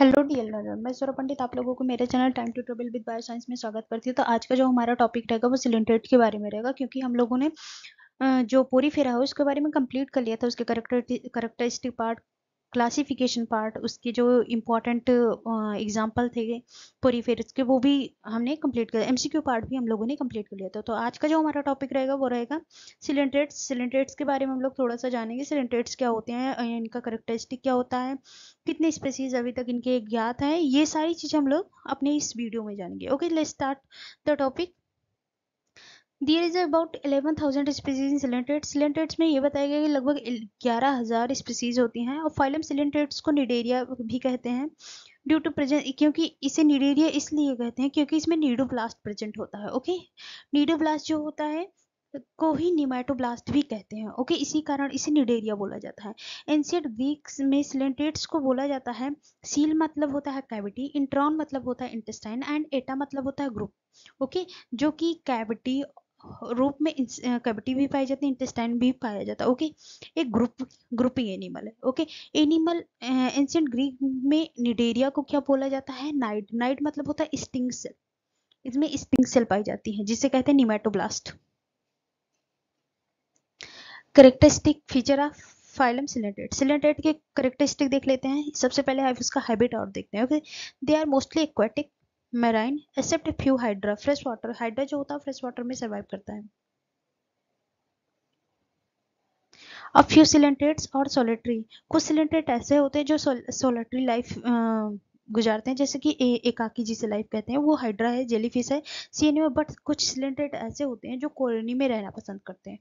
Hello D L मैं सौरभ पंडित आप लोगों को मेरे channel time to travel with bio science में स्वागत करती हूँ तो आज का जो हमारा टॉपिक रहेगा वो सिलेंट्रेट के बारे में रहेगा क्योंकि हम लोगों ने जो पूरी फेरा है उसके बारे में कंप्लीट कर लिया था उसके character characteristic part classification part उसके जो इम्पोर्टेंट एग्जाम्पल थे पूरी फेयर के वो भी हमने कम्प्लीट कर क्यू पार्ट भी हम लोगों ने कम्प्लीट कर लिया था तो आज का जो हमारा टॉपिक रहेगा वो रहेगा सिलेंट्रेट्स सिलेंट्रेट्स के बारे में हम लोग थोड़ा सा जानेंगे सिलेंट्रेट्स क्या होते हैं इनका करेक्टरिस्टिक क्या होता है कितने स्पेसीज अभी तक इनके ज्ञात हैं ये सारी चीज़ हम लोग अपने इस वीडियो में जानेंगे okay let start the topic there is about eleven thousand species in coelenterate coelenterates में ये बताया गया कि लगभग ग्यारह हज़ार स्पीसीज होती हैं और फाइलम सिलेंटेड्स को निडेरिया भी कहते हैं ड्यू टू प्रेजेंट क्योंकि इसे निडेरिया इसलिए कहते हैं क्योंकि इसमें नीडोब्लास्ट प्रेजेंट होता है ओके नीडोब्लास्ट जो होता है को ही निमाटोब्लास्ट भी कहते हैं ओके इसी कारण इसे निडेरिया बोला जाता है एंशियट ग्रीक में सिलेंटेड्स को बोला जाता है सील मतलब होता है कैविटी इंट्रॉन मतलब होता है इंटेस्टाइन एंड एटा मतलब होता है ग्रुप ओके जो कि कैविटी रूप में कैविटी भी पाई जाती है इंटेस्टाइन भी पाया जाता है ओके एक ग्रुप ग्रुपिंग एनिमल है ओके एनिमल एंशियंट ग्रीक में निडेरिया को क्या बोला जाता है नाइट नाइट मतलब होता है स्टिंग सेल इसमें स्टिंग सेल पाई जाती है जिसे कहते हैं nematoblast characteristic feature of phylum ciliated ciliated के करेक्टरिस्टिक देख लेते हैं सबसे पहले उसका हैबिट और देखते हैं okay they are mostly aquatic marine except few hydra fresh water hydra जो होता है फ्रेश वाटर में सर्वाइव करता है अब फ्यू सिलेंट्रेट्स और सोलिट्री कुछ सिलेंट्रेट ऐसे होते हैं जो सोलिट्री लाइफ अं, गुजारते हैं जैसे कि ए, एकाकी जिसे लाइफ कहते हैं वो हाइड्रा है जेलीफिश है सीएनए में बट कुछ सिलेंट्रेट ऐसे होते हैं जो कॉलोनी में रहना पसंद करते हैं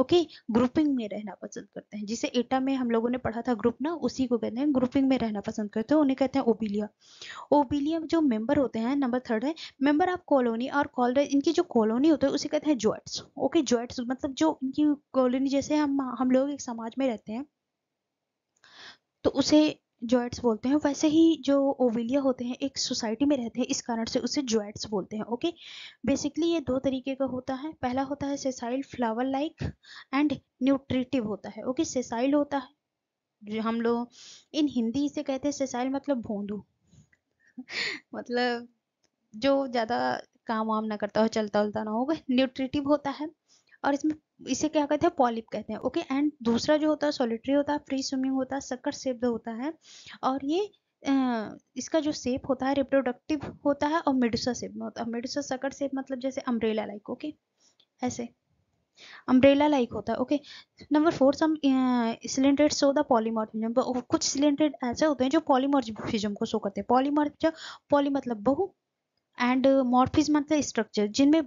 ओके ग्रुपिंग में रहना पसंद करते हैं जिसे एटा में हम लोगों ने पढ़ा था ग्रुप ना उसी को कहते हैं ग्रुपिंग में रहना पसंद करते हैं उन्हें कहते हैं ओबिलिया ओबिलिया जो मेंबर होते हैं नंबर थर्ड है मेंबर ऑफ कॉलोनी और कॉलरेज इनकी जो कॉलोनी होती है उसे कहते हैं ज्वाइंट्स ओके ज्वाइंट्स मतलब जो इनकी कॉलोनी जैसे हम हम लोग एक समाज में रहते हैं तो उसे जोएट्स बोलते हैं वैसे ही जो ओविलिया होते हैं एक सोसाइटी में रहते हैं इस कारण से उसे जोएट्स बोलते हैं ओके बेसिकली ये दो तरीके का होता है पहला होता है sessile flower like and nutritive होता है ओके सेसाइल होता है जो हम लोग इन हिंदी इसे कहते हैं सेसाइल मतलब भोंदू मतलब जो ज़्यादा काम वाम ना करता हो चलता उलता ना हो न्यूट्रिटिव होता है और इसमें इसे क्या कहते हैं पॉलिप कहते हैं ओके एंड दूसरा जो होता है सोलिट्री होता है फ्री स्विमिंग होता है सकर सेप्ड होता है और ये इसका जो सेप होता है रिप्रोडक्टिव होता है और मेडुसा सेप में होता है मेडुसा सकर सेप मतलब जैसे अम्ब्रेला लाइक ओके ऐसे अम्ब्रेला लाइक होता है okay number four some coelenterate show the polymorphism कुछ सिलेंडेड ऐसे होते हैं जो पॉलीमॉर्फिज्म को शो करते हैं पॉलीमॉर्फ पॉली मतलब बहु एंड मॉर्फिज मतलब स्ट्रक्चर जिनमें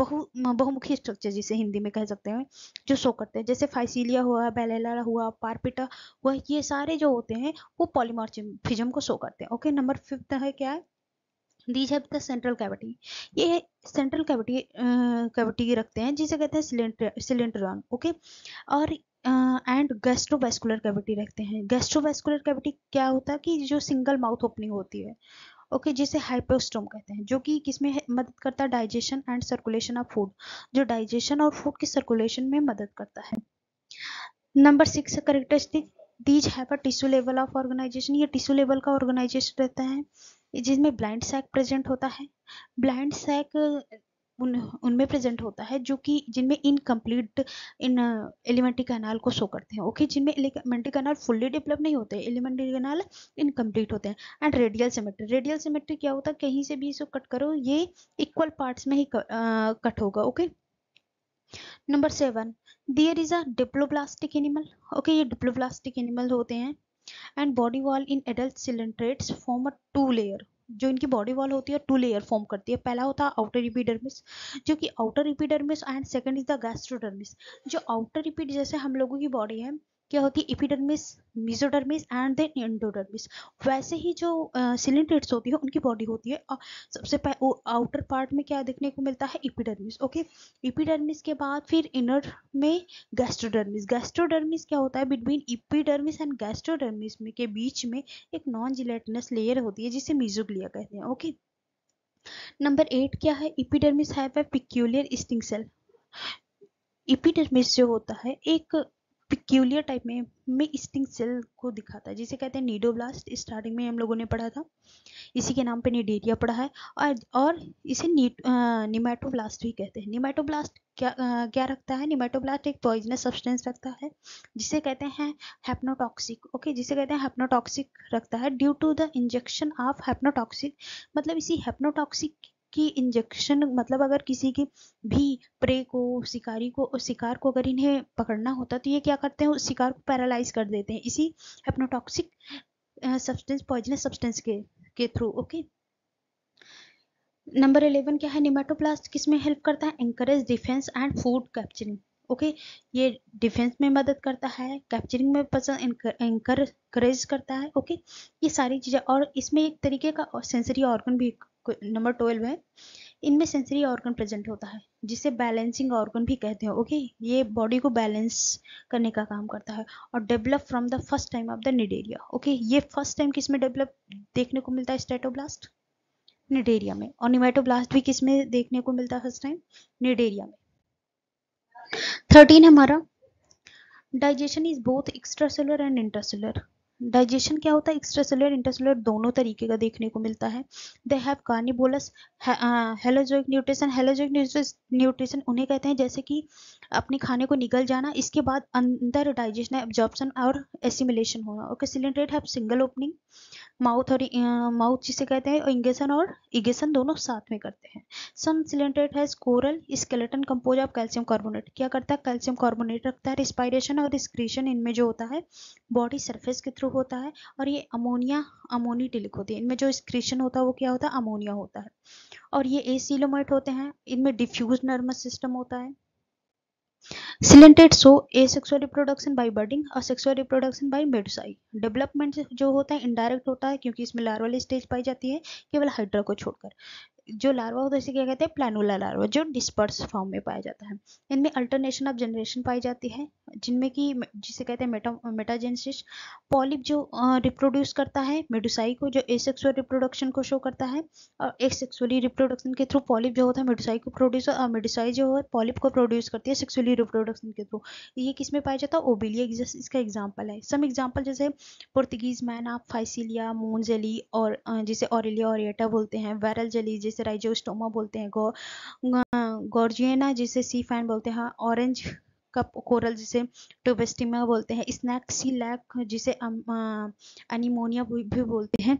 बहु बहुमुखी स्ट्रक्चर जिसे हिंदी में कह सकते हैं जो शो करते हैं जैसे फाइसिलिया हुआ बेलेला हुआ पारपिटा हुआ ये सारे जो होते हैं वो पॉलीमॉर्फिज्म को शो करते हैं ओके नंबर फिफ्थ है क्या है दीज है सेंट्रल कैविटी ये सेंट्रल कैविटी कैविटी रखते हैं जिसे कहते हैं सिलेंडर ओके और एंड गैस्ट्रोवेस्कुलर कैविटी रखते हैं गैस्ट्रोवेस्कुलर कैविटी क्या होता है कि जो सिंगल माउथ ओपनिंग होती है ओके जिसे हाइपोस्टोम कहते हैं जो कि किसमें मदद करता है digestion and circulation of food जो डाइजेशन और फूड के सर्कुलेशन में मदद करता है नंबर सिक्स करेक्टरिस्टिक दीज है टिश्यू लेवल ऑफ ऑर्गेनाइजेशन ये टिश्यू लेवल का ऑर्गेनाइजेशन रहता है जिसमें ब्लाइंड सैक प्रेजेंट होता है ब्लाइंड सैक उन उनमें प्रेजेंट होता है जो कि जिनमें incomplete in alimentary uh, canal को शो करते हैं ओके जिनमें एलिमेंट्री कैनाल फुल्ली डेवलप नहीं होते एलिमेंट्री कैनाल इनकम्प्लीट होते हैं and radial symmetry radial symmetry क्या होता है कहीं से भी इसको कट करो ये इक्वल पार्ट्स में ही कट uh, होगा okay number seven there is a diploblastic animal okay ये डिप्लोब्लास्टिक एनिमल होते हैं and body wall in adult coelenterates form a two layer जो इनकी बॉडी वॉल होती है टू लेयर फॉर्म करती है पहला होता है आउटर इपीडर्मिस जो कि outer epidermis and second is the gastrodermis जो आउटर इपीड जैसे हम लोगों की बॉडी है क्या होती है epidermis mesodermis and then endodermis वैसे ही जो सिलिंड्रेट्स होती है उनकी बॉडी होती है और सबसे पहले आउटर पार्ट में क्या देखने को मिलता है इपिडर्मिस ओके इपिडर्मिस के बाद फिर इनर में गैस्ट्रोडर्मिस गैस्ट्रोडर्मिस क्या होता है बिटवीन इपिडर्मिस एंड गैस्ट्रोडर्मिस में के बीच में एक नॉन जिलेटिनस लेयर होती है जिसे मिजोग्लिया कहते हैं ओके नंबर एट क्या है इपिडर्मिस है पिक्यूलियर स्टिंग सेल इपिडर्मिस जो होता है एक पिक्यूलियर टाइप में में स्टिंग सेल को दिखाता है जिसे कहते हैं नीडोब्लास्ट स्टार्टिंग में हम लोगों ने पढ़ा था इसी के नाम पे नीडेरिया पढ़ा है और और इसे निमेटोब्लास्ट भी कहते हैं निमेटोब्लास्ट क्या आ, क्या रखता है निमेटोब्लास्ट एक पॉइजनस सब्सटेंस रखता है जिसे कहते हैं हैप्नोटॉक्सिक ओके जिसे कहते हैं हैप्नोटॉक्सिक रखता है due to the injection of hypnotoxic मतलब इसी हैप्नोटॉक्सिक कि इंजेक्शन मतलब अगर किसी के भी प्रे को शिकारी को उस शिकार को अगर इन्हें पकड़ना होता तो ये क्या करते हैं उस शिकार को पैरालाइज कर देते हैं इसी हेप्नोटॉक्सिक सब्सटेंस पॉइजनस सब्सटेंस के के थ्रू ओके नंबर इलेवन क्या है निमेटोप्लास्ट किस में हेल्प करता है anchorage defence and food capturing okay okay, ये डिफेंस में मदद करता है कैप्चरिंग में पसंद एंकर करेज करता है ओके okay? ये सारी चीज़ें और इसमें एक तरीके का सेंसरी ऑर्गन भी नंबर ट्वेल्व है इनमें सेंसरी ऑर्गन प्रेजेंट होता है जिसे बैलेंसिंग ऑर्गन भी कहते हैं ओके ये बॉडी को बैलेंस करने का काम करता है और develop from the first time of the cnidaria okay ये फर्स्ट टाइम किस में डेवलप देखने को मिलता है स्टेटोब्लास्ट निडेरिया में और निमेटोब्लास्ट भी किस में देखने को मिलता है फर्स्ट टाइम निडेरिया में थर्टीन हमारा digestion is both extracellular and intercellular digestion क्या होता है एक्स्ट्रा एक्स्ट्रासेलर इंटरसेलर दोनों तरीके का देखने को मिलता है they have carnivorous holozoic nutrition holozoic nutrition उन्हें कहते हैं जैसे कि अपने खाने को निगल जाना इसके बाद अंदर डाइजेशन एब्जॉर्प्शन और एसिमिलेशन होना okay coelenterate have single opening mouth और माउथ uh, जिसे कहते हैं इंगेशन और इगेशन दोनों साथ में करते हैं some coelenterate has coral skeleton compose of calcium carbonate क्या करता है कैल्शियम कार्बोनेट रखता है रिस्पायरेशन और स्क्रीशन इनमें जो होता है बॉडी सरफेस के थ्रू होता है और ये अमोनिया अमोनीटिलिक होती है इनमें जो स्क्रीशन होता है वो क्या होता है अमोनिया होता है और ये एसीलोमाइट होते हैं इनमें डिफ्यूज नर्वस सिस्टम होता है coelenterate show asexual reproduction by budding और sexual reproduction by medusae development जो होता है इनडायरेक्ट होता है क्योंकि इसमें लार्वल स्टेज पाई जाती है केवल हाइड्रा को छोड़कर जो लार्वा होता है इसे क्या कहते हैं प्लानुला लार्वा जो डिस्पर्स फॉर्म में पाया जाता है इनमें अल्टरनेशन ऑफ जनरेशन पाई जाती है जिनमें कि जिसे कहते हैं मेटा मेटाजेंसिस पॉलिप जो रिप्रोड्यूस करता है मेडुसाई को जो एसेक्सुअल रिप्रोडक्शन को शो करता है और एक्सेक्सुअली रिप्रोडक्शन के थ्रू पॉलिप जो होता है मेडुसाई को प्रोड्यूस मेडुसाई जो है पॉलिप को प्रोड्यूस करती है सेक्सुअली सेक्सुअली रिप्रोडक्शन के थ्रू ये किस में पाया जाता है ओबिलिया इसका एग्जाम्पल है सम एग्जाम्पल जैसे पुर्तगीज मैन आप फाइसिलिया मून जली और जिसे ऑरिलिया ऑरिएटा बोलते हैं वायरल जली जिसे राइजोस्टोमा बोलते हैं गौ जिसे सी फैन बोलते हैं ऑरेंज कप कोरल जिसे टोबेस्टिमा बोलते हैं स्नैक्सी लैक जिसे अनिमोनिया भी बोलते हैं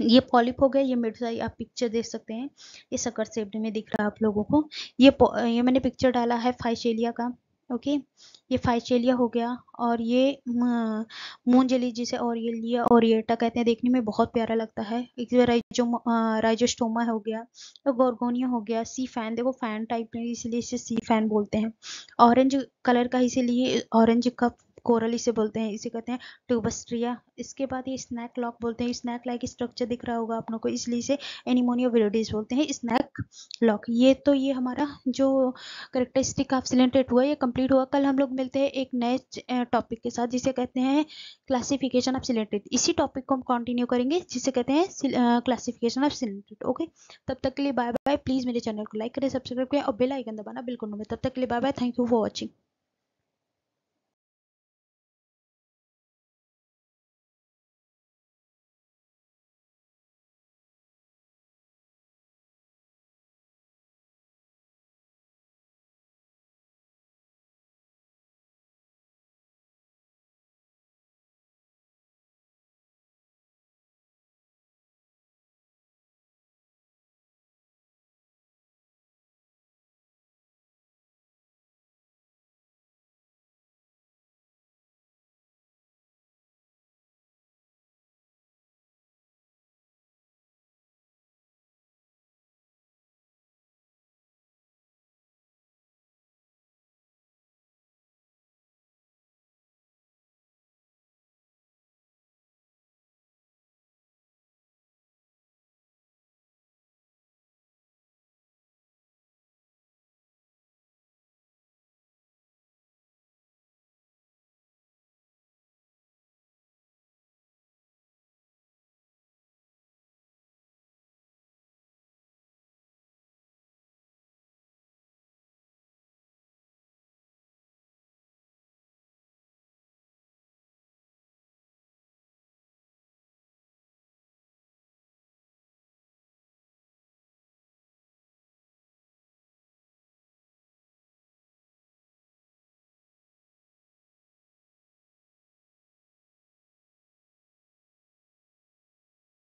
ये पॉलिप हो गया ये मिड आप पिक्चर देख सकते हैं ये सकर सेप्ड में दिख रहा है आप लोगों को ये ये मैंने पिक्चर डाला है फाइशेलिया का ओके ये फाइशेलिया हो गया और ये मूंजली जिसे और ये लिया ऑरियलिया ओरिएटा कहते हैं देखने में बहुत प्यारा लगता है एक राइजो राइजोस्टोमा हो गया तो गोरगोनिया हो गया सी फैन देखो फैन टाइप में इसलिए इसे सी फैन बोलते हैं ऑरेंज कलर का इसीलिए ऑरेंज का कोरल इसे बोलते हैं इसे कहते हैं ट्यूबस्ट्रिया इसके बाद ये स्नैक लॉक बोलते हैं स्नैक लाइक स्ट्रक्चर दिख रहा होगा आप लोग को इसलिए इसे एनिमोनियो विरोडीज बोलते हैं स्नैक लॉक ये तो ये हमारा जो करेक्टरिस्टिक ऑफ सिलेंटेट हुआ ये कंप्लीट हुआ कल हम लोग मिलते हैं एक नए टॉपिक के साथ जिसे कहते हैं क्लासिफिकेशन ऑफ सिलेंटेट इसी टॉपिक को हम कंटिन्यू करेंगे जिसे कहते हैं क्लासिफिकेशन ऑफ सिलेंटेट ओके तब तक के लिए बाय बाय प्लीज़ मेरे चैनल को लाइक करें सब्सक्राइब करें और बेल आइकन दबाना बिल्कुल नहीं तब तक के लिए bye bye thank you for watching